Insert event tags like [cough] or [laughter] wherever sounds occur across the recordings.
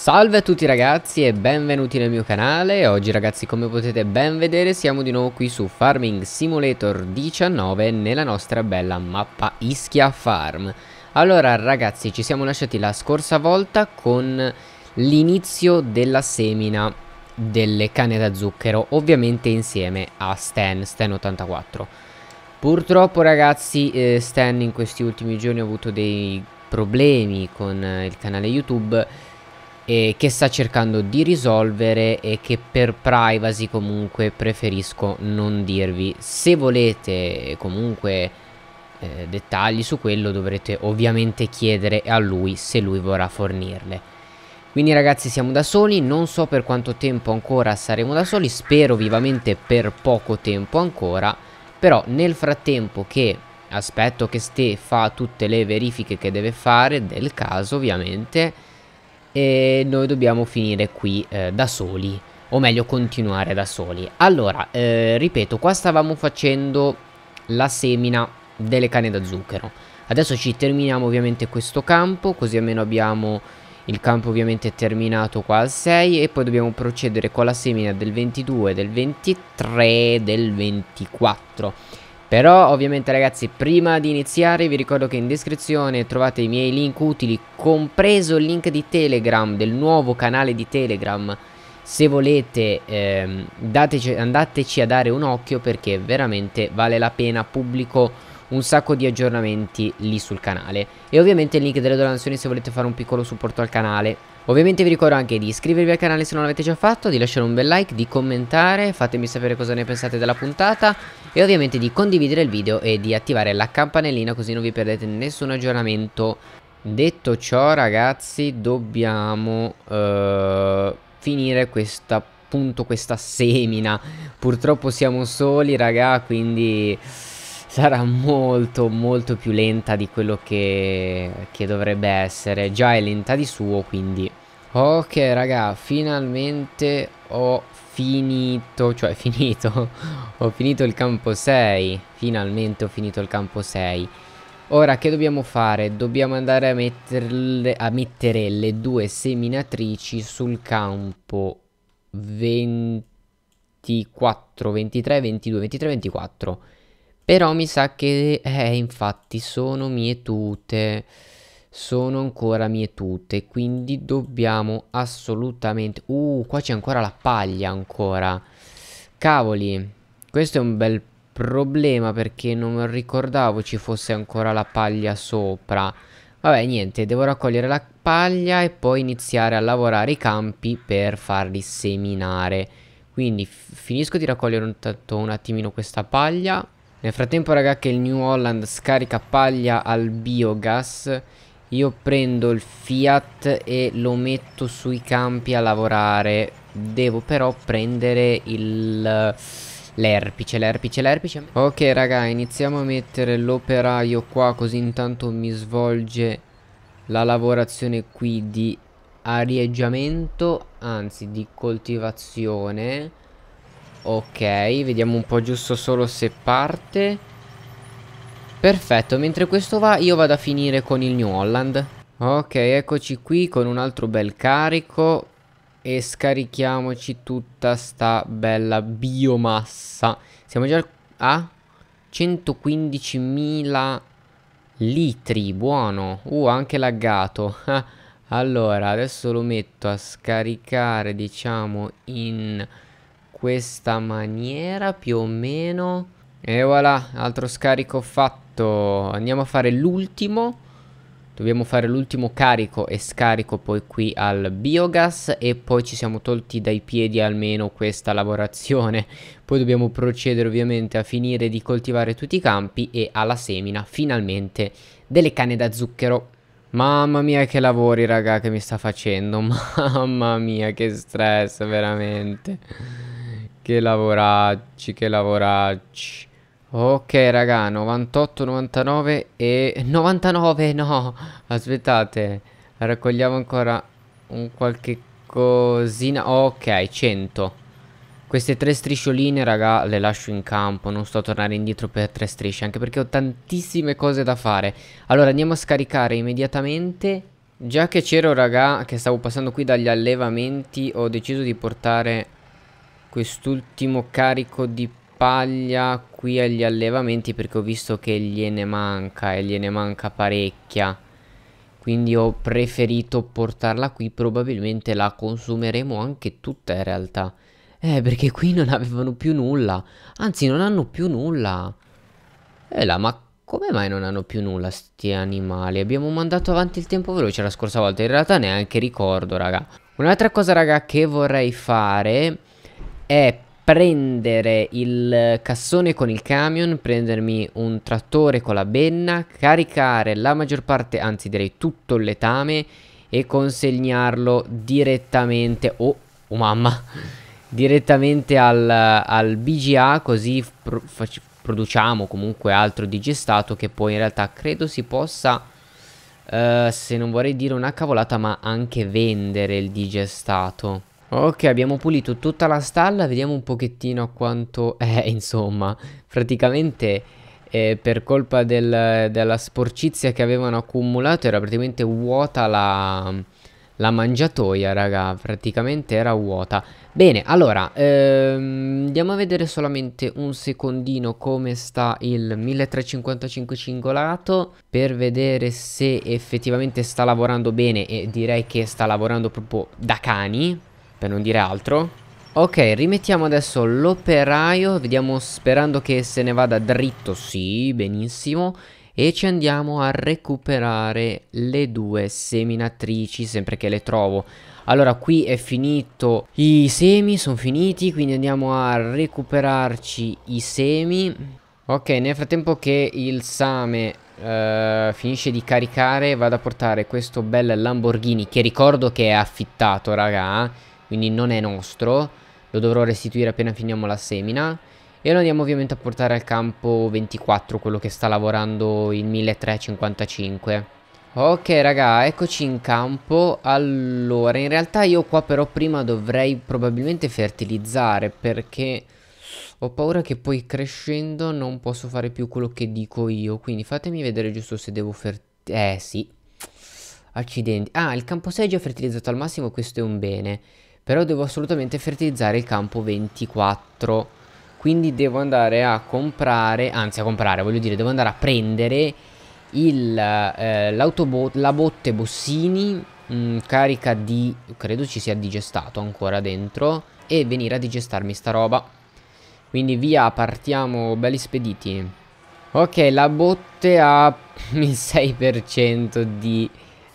Salve a tutti ragazzi e benvenuti nel mio canale Oggi ragazzi come potete ben vedere siamo di nuovo qui su Farming Simulator 19 Nella nostra bella mappa Ischia Farm Allora ragazzi ci siamo lasciati la scorsa volta con l'inizio della semina delle canne da zucchero Ovviamente insieme a Stan, Stan 84 Purtroppo ragazzi eh, Stan in questi ultimi giorni ha avuto dei problemi con eh, il canale YouTube eh, che sta cercando di risolvere e che per privacy comunque preferisco non dirvi. Se volete comunque eh, dettagli su quello dovrete ovviamente chiedere a lui se lui vorrà fornirle. Quindi ragazzi siamo da soli, non so per quanto tempo ancora saremo da soli, spero vivamente per poco tempo ancora, però nel frattempo che aspetto che Ste fa tutte le verifiche che deve fare, del caso ovviamente, e noi dobbiamo finire qui eh, da soli o meglio continuare da soli allora eh, ripeto qua stavamo facendo la semina delle canne da zucchero adesso ci terminiamo ovviamente questo campo così almeno abbiamo il campo ovviamente terminato qua al 6 e poi dobbiamo procedere con la semina del 22 del 23 del 24 però ovviamente ragazzi prima di iniziare vi ricordo che in descrizione trovate i miei link utili compreso il link di Telegram del nuovo canale di Telegram se volete ehm, dateci, andateci a dare un occhio perché veramente vale la pena pubblico un sacco di aggiornamenti lì sul canale e ovviamente il link delle donazioni se volete fare un piccolo supporto al canale Ovviamente vi ricordo anche di iscrivervi al canale se non l'avete già fatto, di lasciare un bel like, di commentare, fatemi sapere cosa ne pensate della puntata e ovviamente di condividere il video e di attivare la campanellina così non vi perdete nessun aggiornamento detto ciò ragazzi dobbiamo uh, finire questa appunto questa semina purtroppo siamo soli raga quindi sarà molto molto più lenta di quello che, che dovrebbe essere già è lenta di suo quindi ok raga finalmente ho finito cioè finito ho finito il campo 6. Finalmente ho finito il campo 6. Ora che dobbiamo fare? Dobbiamo andare a, metterle, a mettere le due seminatrici sul campo 24, 23, 22, 23, 24. Però mi sa che, eh, infatti, sono mietute. Sono ancora mietute, quindi dobbiamo assolutamente... Uh, qua c'è ancora la paglia ancora. Cavoli, questo è un bel problema perché non ricordavo ci fosse ancora la paglia sopra. Vabbè, niente, devo raccogliere la paglia e poi iniziare a lavorare i campi per farli seminare. Quindi finisco di raccogliere un, un attimino questa paglia. Nel frattempo, raga, che il New Holland scarica paglia al biogas, io prendo il Fiat e lo metto sui campi a lavorare. Devo però prendere il L'erpice, l'erpice, l'erpice. Ok, raga, iniziamo a mettere l'operaio qua, così intanto mi svolge la lavorazione qui di arieggiamento, anzi di coltivazione. Ok, vediamo un po' giusto solo se parte. Perfetto, mentre questo va io vado a finire con il New Holland. Ok, eccoci qui con un altro bel carico e scarichiamoci tutta sta bella biomassa. Siamo già a 115.000 litri, buono. Uh, anche laggato. [laughs] allora, adesso lo metto a scaricare, diciamo, in questa maniera più o meno. E voilà, altro scarico fatto. Andiamo a fare l'ultimo. Dobbiamo fare l'ultimo carico e scarico poi qui al biogas e poi ci siamo tolti dai piedi almeno questa lavorazione. [laughs] Poi dobbiamo procedere ovviamente a finire di coltivare tutti i campi e alla semina finalmente delle canne da zucchero. Mamma mia che lavori raga che mi sta facendo, [laughs] mamma mia che stress veramente. Che lavoracci, che lavoracci. Ok raga 98, 99 e 99 no Aspettate Raccogliamo ancora un qualche cosina Ok 100 Queste tre striscioline raga le lascio in campo Non sto a tornare indietro per tre strisce Anche perché ho tantissime cose da fare Allora andiamo a scaricare immediatamente Già che c'ero raga che stavo passando qui dagli allevamenti Ho deciso di portare quest'ultimo carico di paglia qui agli allevamenti perché ho visto che gliene manca e gliene manca parecchia. Quindi ho preferito portarla qui, probabilmente la consumeremo anche tutta in realtà. Eh, perché qui non avevano più nulla. Anzi, non hanno più nulla. Eh là, ma come mai non hanno più nulla sti animali? Abbiamo mandato avanti il tempo veloce la scorsa volta. In realtà neanche ricordo, raga. Un'altra cosa, raga, che vorrei fare è prendere il cassone con il camion, prendermi un trattore con la benna, caricare la maggior parte, anzi direi tutto il letame e consegnarlo direttamente, oh, oh mamma, direttamente al, al BGA così pro, fac, produciamo comunque altro digestato che poi in realtà credo si possa, eh, se non vorrei dire una cavolata, ma anche vendere il digestato. Ok, abbiamo pulito tutta la stalla, vediamo un pochettino quanto [laughs] è, insomma, praticamente eh, per colpa del, della sporcizia che avevano accumulato era praticamente vuota la, la mangiatoia, raga, praticamente era vuota. Bene, allora, ehm, andiamo a vedere solamente un secondino come sta il 1355 cingolato per vedere se effettivamente sta lavorando bene e direi che sta lavorando proprio da cani per non dire altro. Ok, rimettiamo adesso l'operaio, vediamo sperando che se ne vada dritto, sì, benissimo. E ci andiamo a recuperare le due seminatrici, sempre che le trovo. Allora, qui è finito i semi, sono finiti, quindi andiamo a recuperarci i semi. Ok, nel frattempo che il same Uh, finisce di caricare vado a portare questo bel Lamborghini che ricordo che è affittato raga eh quindi non è nostro, lo dovrò restituire appena finiamo la semina e lo andiamo ovviamente a portare al campo 24, quello che sta lavorando il 1355. Ok raga, eccoci in campo, allora in realtà io qua però prima dovrei probabilmente fertilizzare perché ho paura che poi crescendo non posso fare più quello che dico io, quindi fatemi vedere giusto se devo fertilizzare, eh sì, accidenti, ah il campo 6 è già fertilizzato al massimo, questo è un bene, però devo assolutamente fertilizzare il campo 24. Quindi devo andare a comprare, anzi a comprare, voglio dire, devo andare a prendere il, eh, la botte Bossini mh, mm, carica di, credo ci sia digestato ancora dentro, e venire a digestarmi sta roba. Quindi via, partiamo belli spediti. Ok, la botte ha [laughs] il 6% di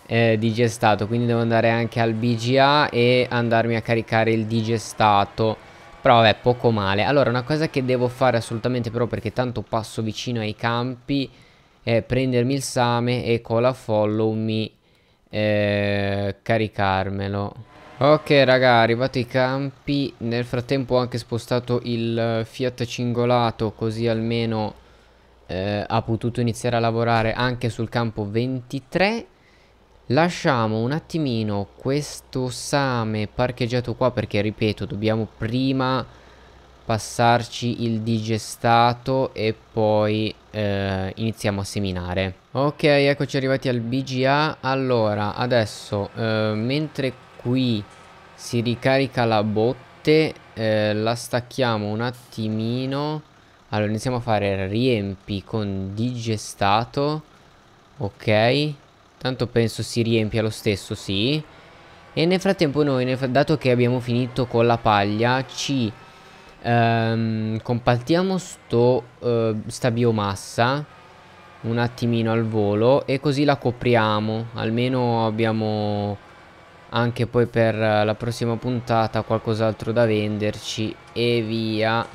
eh, digestato quindi devo andare anche al BGA e andarmi a caricare il digestato però vabbè poco male allora una cosa che devo fare assolutamente però perché tanto passo vicino ai campi è prendermi il same e con la follow mi eh, caricarmelo ok raga arrivato i campi nel frattempo ho anche spostato il eh, Fiat cingolato così almeno eh, ha potuto iniziare a lavorare anche sul campo 23 Lasciamo un attimino questo same parcheggiato qua perché ripeto dobbiamo prima passarci il digestato e poi eh, iniziamo a seminare. Ok eccoci arrivati al BGA. Allora adesso eh, mentre qui si ricarica la botte eh, la stacchiamo un attimino. Allora iniziamo a fare riempi con digestato. Ok Tanto penso si riempia lo stesso, sì. E nel frattempo noi, nel fr dato che abbiamo finito con la paglia, ci ehm, compaltiamo sto, eh, sta biomassa un attimino al volo e così la copriamo. Almeno abbiamo anche poi per la prossima puntata qualcos'altro da venderci e via.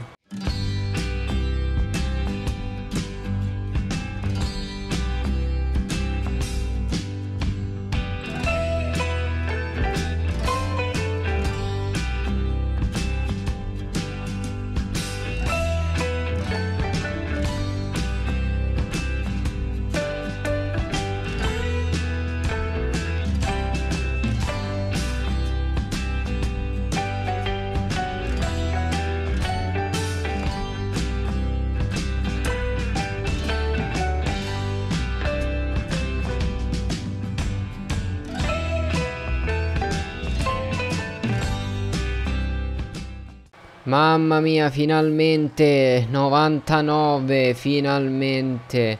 Mamma mia, finalmente 99, finalmente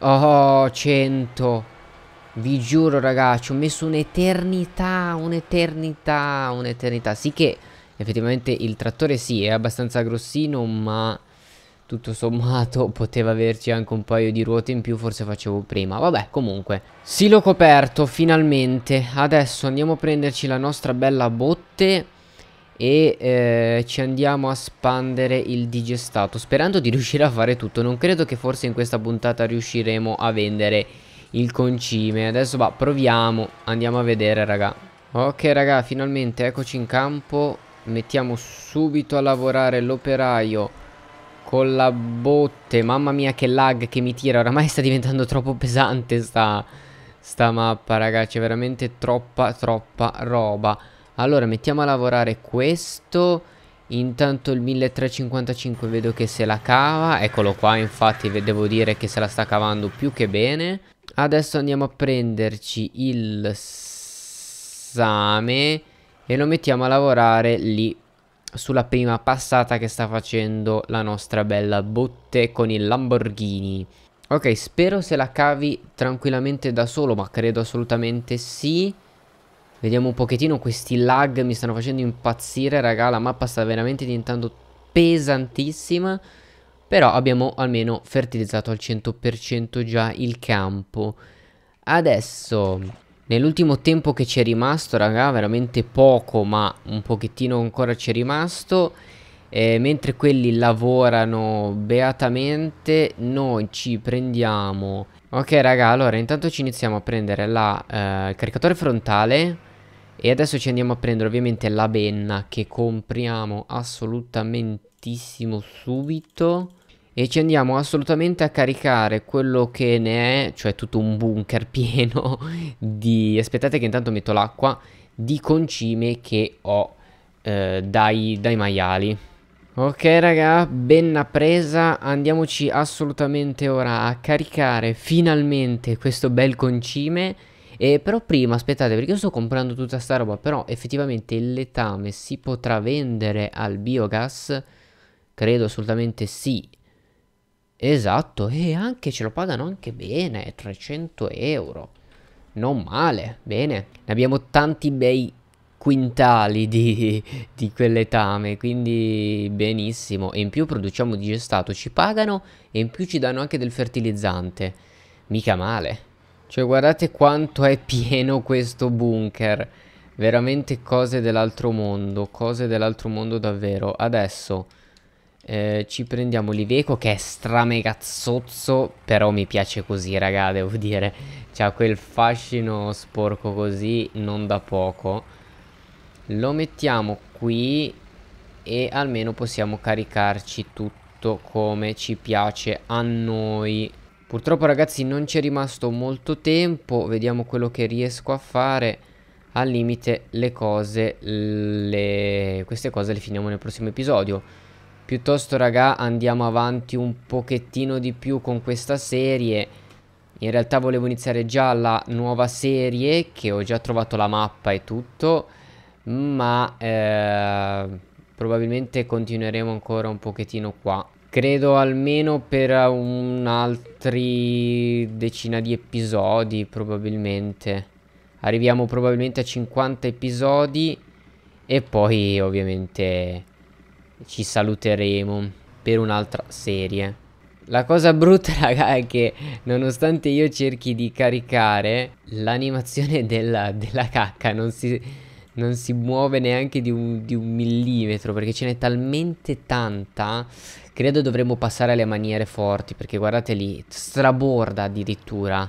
Oh, 100 Vi giuro ragazzi, ho messo un'eternità, un'eternità, un'eternità Sì che effettivamente il trattore sì, è abbastanza grossino Ma tutto sommato [laughs] poteva averci anche un paio di ruote in più Forse facevo prima, vabbè comunque Silo coperto, finalmente Adesso andiamo a prenderci la nostra bella botte e eh, ci andiamo a spandere il digestato sperando di riuscire a fare tutto non credo che forse in questa puntata riusciremo a vendere il concime adesso va proviamo andiamo a vedere raga ok raga finalmente eccoci in campo mettiamo subito a lavorare l'operaio con la botte mamma mia che lag che mi tira oramai sta diventando troppo pesante sta, sta mappa raga c'è veramente troppa troppa roba allora mettiamo a lavorare questo Intanto il 1355 vedo che se la cava Eccolo qua infatti devo dire che se la sta cavando più che bene Adesso andiamo a prenderci il same E lo mettiamo a lavorare lì Sulla prima passata che sta facendo la nostra bella botte con il Lamborghini Ok spero se la cavi tranquillamente da solo ma credo assolutamente sì Vediamo un pochettino questi lag mi stanno facendo impazzire raga la mappa sta veramente diventando pesantissima però abbiamo almeno fertilizzato al 100% già il campo Adesso nell'ultimo tempo che ci è rimasto raga veramente poco ma un pochettino ancora ci è rimasto eh, Mentre quelli lavorano beatamente noi ci prendiamo Ok raga allora intanto ci iniziamo a prendere la, eh, il caricatore frontale e adesso ci andiamo a prendere ovviamente la benna che compriamo assolutamente subito. E ci andiamo assolutamente a caricare quello che ne è, cioè tutto un bunker [laughs] pieno di... Aspettate che intanto metto l'acqua, di concime che ho eh, dai, dai maiali. Ok raga, benna presa, andiamoci assolutamente ora a caricare finalmente questo bel concime e eh, però prima, aspettate, perché io sto comprando tutta sta roba, però effettivamente il letame si potrà vendere al biogas? Credo assolutamente sì. Esatto, e anche ce lo pagano anche bene, 300 euro. Non male, bene. Ne abbiamo tanti bei quintali di, di quell'etame, quindi benissimo. E in più produciamo digestato, ci pagano e in più ci danno anche del fertilizzante. Mica male. Cioè guardate quanto è pieno questo bunker Veramente cose dell'altro mondo Cose dell'altro mondo davvero Adesso eh, ci prendiamo l'Iveco che è stramegazzozzo Però mi piace così raga devo dire C'ha quel fascino sporco così non da poco Lo mettiamo qui E almeno possiamo caricarci tutto come ci piace a noi Purtroppo ragazzi non ci è rimasto molto tempo, vediamo quello che riesco a fare. Al limite le cose, le... queste cose le finiamo nel prossimo episodio. Piuttosto raga andiamo avanti un pochettino di più con questa serie. In realtà volevo iniziare già la nuova serie che ho già trovato la mappa e tutto ma eh, probabilmente continueremo ancora un pochettino qua Credo almeno per un altri decina di episodi probabilmente. Arriviamo probabilmente a 50 episodi e poi ovviamente ci saluteremo per un'altra serie. La cosa brutta [laughs] raga è che nonostante io cerchi di caricare l'animazione della, della cacca non si non si muove neanche di un, di un millimetro perché ce n'è talmente tanta. Credo dovremmo passare alle maniere forti perché guardate lì, straborda addirittura.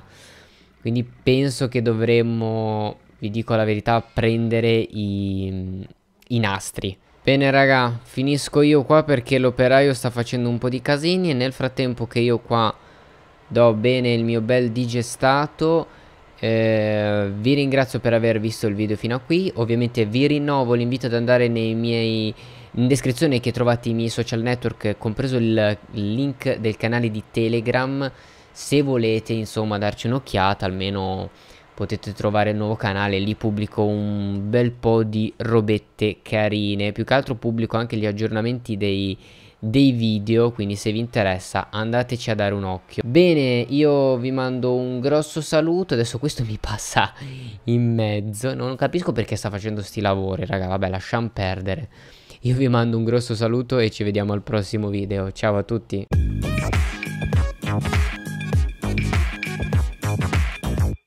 Quindi penso che dovremmo, vi dico la verità, prendere i, i nastri. Bene raga, finisco io qua perché l'operaio sta facendo un po' di casini e nel frattempo che io qua do bene il mio bel digestato eh, vi ringrazio per aver visto il video fino a qui, ovviamente vi rinnovo l'invito ad andare nei miei in descrizione che trovate i miei social network, compreso il link del canale di Telegram, se volete insomma darci un'occhiata, almeno potete trovare il nuovo canale, lì pubblico un bel po' di robette carine, più che altro pubblico anche gli aggiornamenti dei dei video, quindi se vi interessa andateci a dare un occhio. Bene, io vi mando un grosso saluto, adesso questo mi passa in mezzo, non capisco perché sta facendo sti lavori, raga, vabbè, lasciamo perdere. Io vi mando un grosso saluto e ci vediamo al prossimo video. Ciao a tutti.